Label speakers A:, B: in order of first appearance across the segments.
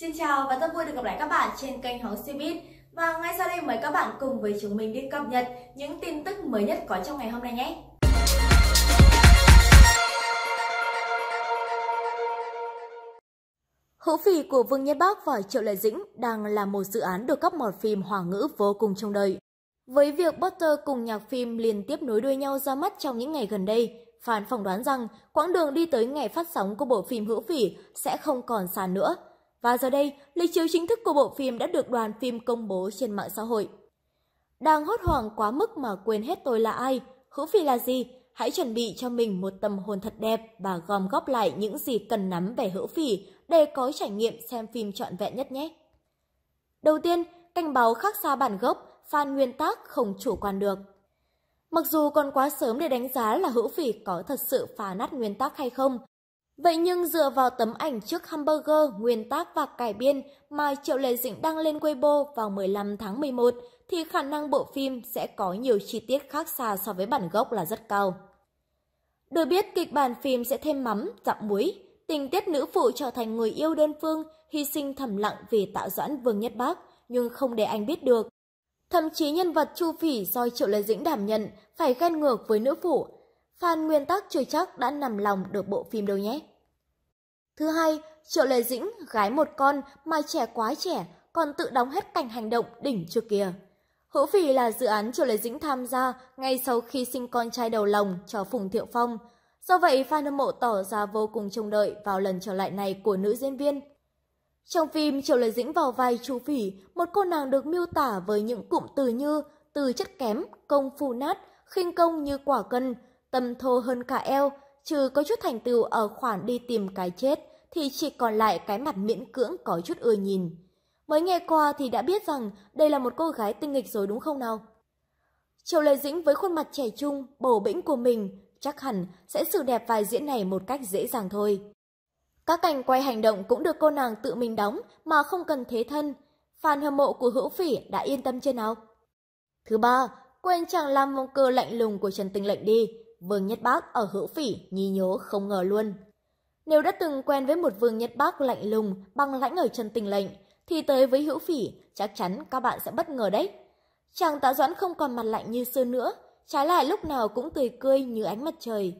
A: Xin chào và rất vui được gặp lại các bạn trên kênh Hóng Cbiz Và ngay sau đây mời các bạn cùng với chúng mình đi cập nhật những tin tức mới nhất có trong ngày hôm nay nhé Hữu phỉ của Vương Nhất Bác và Triệu Lệ Dĩnh đang là một dự án được các mọt phim hòa ngữ vô cùng trông đợi. Với việc Butter cùng nhạc phim liên tiếp nối đuôi nhau ra mắt trong những ngày gần đây, Phán phỏng đoán rằng quãng đường đi tới ngày phát sóng của bộ phim Hữu phỉ sẽ không còn xa nữa – và giờ đây, lịch chiếu chính thức của bộ phim đã được đoàn phim công bố trên mạng xã hội. Đang hốt hoảng quá mức mà quên hết tôi là ai, hữu phi là gì, hãy chuẩn bị cho mình một tâm hồn thật đẹp và gom góp lại những gì cần nắm về hữu phỉ để có trải nghiệm xem phim trọn vẹn nhất nhé. Đầu tiên, cảnh báo khác xa bản gốc, fan nguyên tác không chủ quan được. Mặc dù còn quá sớm để đánh giá là hữu phỉ có thật sự phá nát nguyên tác hay không, Vậy nhưng dựa vào tấm ảnh trước hamburger nguyên tác và cải biên mà Triệu Lệ Dĩnh đăng lên Weibo vào 15 tháng 11 thì khả năng bộ phim sẽ có nhiều chi tiết khác xa so với bản gốc là rất cao. Được biết kịch bản phim sẽ thêm mắm, dặm muối, tình tiết nữ phụ trở thành người yêu đơn phương, hy sinh thầm lặng vì tạo doãn Vương Nhất Bác nhưng không để anh biết được. Thậm chí nhân vật Chu Phỉ do Triệu Lệ Dĩnh đảm nhận phải ghen ngược với nữ phụ fan nguyên tắc chưa chắc đã nằm lòng được bộ phim đâu nhé. Thứ hai, Triệu Lệ Dĩnh, gái một con mà trẻ quá trẻ, còn tự đóng hết cảnh hành động đỉnh trước kia. Hữu Vì là dự án Triệu Lệ Dĩnh tham gia ngay sau khi sinh con trai đầu lòng cho Phùng Thiệu Phong. Do vậy, fan hâm mộ tỏ ra vô cùng trông đợi vào lần trở lại này của nữ diễn viên. Trong phim, Triệu Lệ Dĩnh vào vai Chu Phỉ, một cô nàng được miêu tả với những cụm từ như từ chất kém, công phu nát, khinh công như quả cân, tâm thô hơn cả eo, trừ có chút thành tựu ở khoản đi tìm cái chết thì chỉ còn lại cái mặt miễn cưỡng có chút ưa nhìn. Mới nghe qua thì đã biết rằng đây là một cô gái tinh nghịch rồi đúng không nào? Châu Lê Dĩnh với khuôn mặt trẻ trung, bầu bĩnh của mình, chắc hẳn sẽ xử đẹp vai diễn này một cách dễ dàng thôi. Các cảnh quay hành động cũng được cô nàng tự mình đóng mà không cần thế thân. Fan hâm mộ của Hữu Phỉ đã yên tâm chưa nào? Thứ ba, quên chàng làm mông cơ lạnh lùng của Trần Tình Lệnh đi. Vương Nhất Bác ở hữu phỉ, nhí nhố không ngờ luôn. Nếu đã từng quen với một Vương Nhất Bác lạnh lùng, băng lãnh ở chân tình lệnh, thì tới với hữu phỉ, chắc chắn các bạn sẽ bất ngờ đấy. Chàng tạ doãn không còn mặt lạnh như xưa nữa, trái lại lúc nào cũng tươi cười như ánh mặt trời.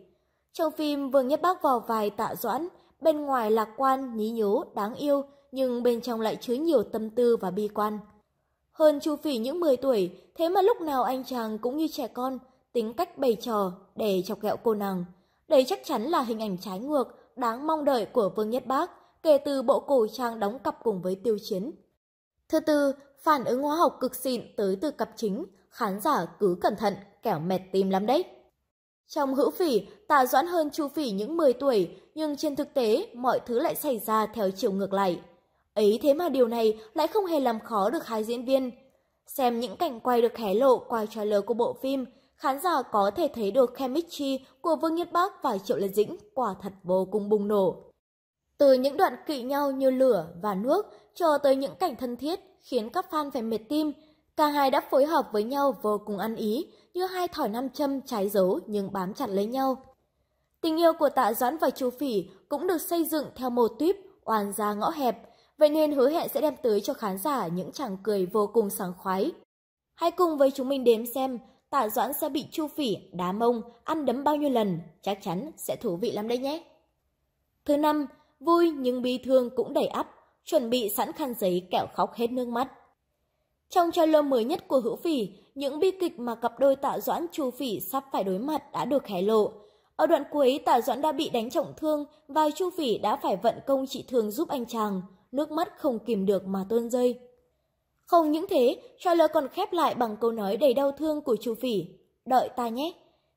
A: Trong phim Vương Nhất Bác vào vài tạ doãn, bên ngoài lạc quan, nhí nhố, đáng yêu, nhưng bên trong lại chứa nhiều tâm tư và bi quan. Hơn Chu Phỉ những 10 tuổi, thế mà lúc nào anh chàng cũng như trẻ con, tính cách bày trò để chọc ghẹo cô nàng. Đây chắc chắn là hình ảnh trái ngược, đáng mong đợi của Vương Nhất Bác kể từ bộ cổ trang đóng cặp cùng với tiêu chiến. Thứ tư, phản ứng hóa học cực xịn tới từ cặp chính, khán giả cứ cẩn thận, kẻo mệt tim lắm đấy. Trong hữu phỉ, tà doãn hơn chu phỉ những 10 tuổi, nhưng trên thực tế mọi thứ lại xảy ra theo chiều ngược lại. Ấy thế mà điều này lại không hề làm khó được hai diễn viên. Xem những cảnh quay được hé lộ qua trailer của bộ phim, Khán giả có thể thấy được chemistry của Vương Nhất Bác và Triệu Lê Dĩnh quả thật vô cùng bùng nổ. Từ những đoạn kỵ nhau như lửa và nước cho tới những cảnh thân thiết khiến các fan phải mệt tim, cả hai đã phối hợp với nhau vô cùng ăn ý như hai thỏi nam châm trái dấu nhưng bám chặt lấy nhau. Tình yêu của Tạ Doãn và Chu Phỉ cũng được xây dựng theo một tuyếp oan gia ngõ hẹp, vậy nên hứa hẹn sẽ đem tới cho khán giả những chàng cười vô cùng sảng khoái. Hãy cùng với chúng mình đếm xem Tạ Doãn sẽ bị chu phỉ, đá mông, ăn đấm bao nhiêu lần, chắc chắn sẽ thú vị lắm đấy nhé. Thứ năm, vui nhưng bi thương cũng đầy ắp, chuẩn bị sẵn khăn giấy kẹo khóc hết nước mắt. Trong trailer mới nhất của Hữu Phỉ, những bi kịch mà cặp đôi Tạ Doãn Chu Phỉ sắp phải đối mặt đã được hé lộ. Ở đoạn cuối, Tạ Doãn đã bị đánh trọng thương và Chu Phỉ đã phải vận công trị thương giúp anh chàng, nước mắt không kìm được mà tuôn rơi. Không những thế, trailer còn khép lại bằng câu nói đầy đau thương của chú phỉ. Đợi ta nhé.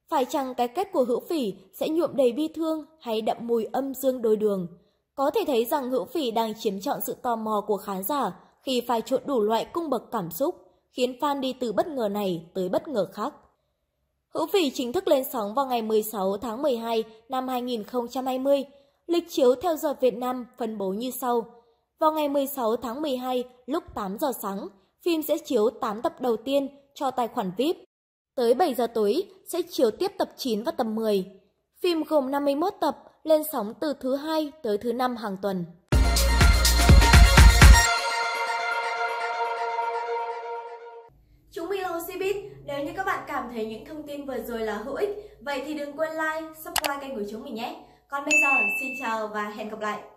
A: Phải chăng cái kết của hữu phỉ sẽ nhuộm đầy bi thương hay đậm mùi âm dương đôi đường? Có thể thấy rằng hữu phỉ đang chiếm trọn sự tò mò của khán giả khi phải trộn đủ loại cung bậc cảm xúc, khiến fan đi từ bất ngờ này tới bất ngờ khác. Hữu phỉ chính thức lên sóng vào ngày 16 tháng 12 năm 2020. Lịch chiếu theo giờ Việt Nam phân bố như sau – vào ngày 16 tháng 12 lúc 8 giờ sáng, phim sẽ chiếu 8 tập đầu tiên cho tài khoản VIP. Tới 7 giờ tối sẽ chiếu tiếp tập 9 và tập 10. Phim gồm 51 tập lên sóng từ thứ hai tới thứ năm hàng tuần. Chúng mình là Hosibit. Nếu như các bạn cảm thấy những thông tin vừa rồi là hữu ích, vậy thì đừng quên like, subscribe kênh của chúng mình nhé. Còn bây giờ, xin chào và hẹn gặp lại!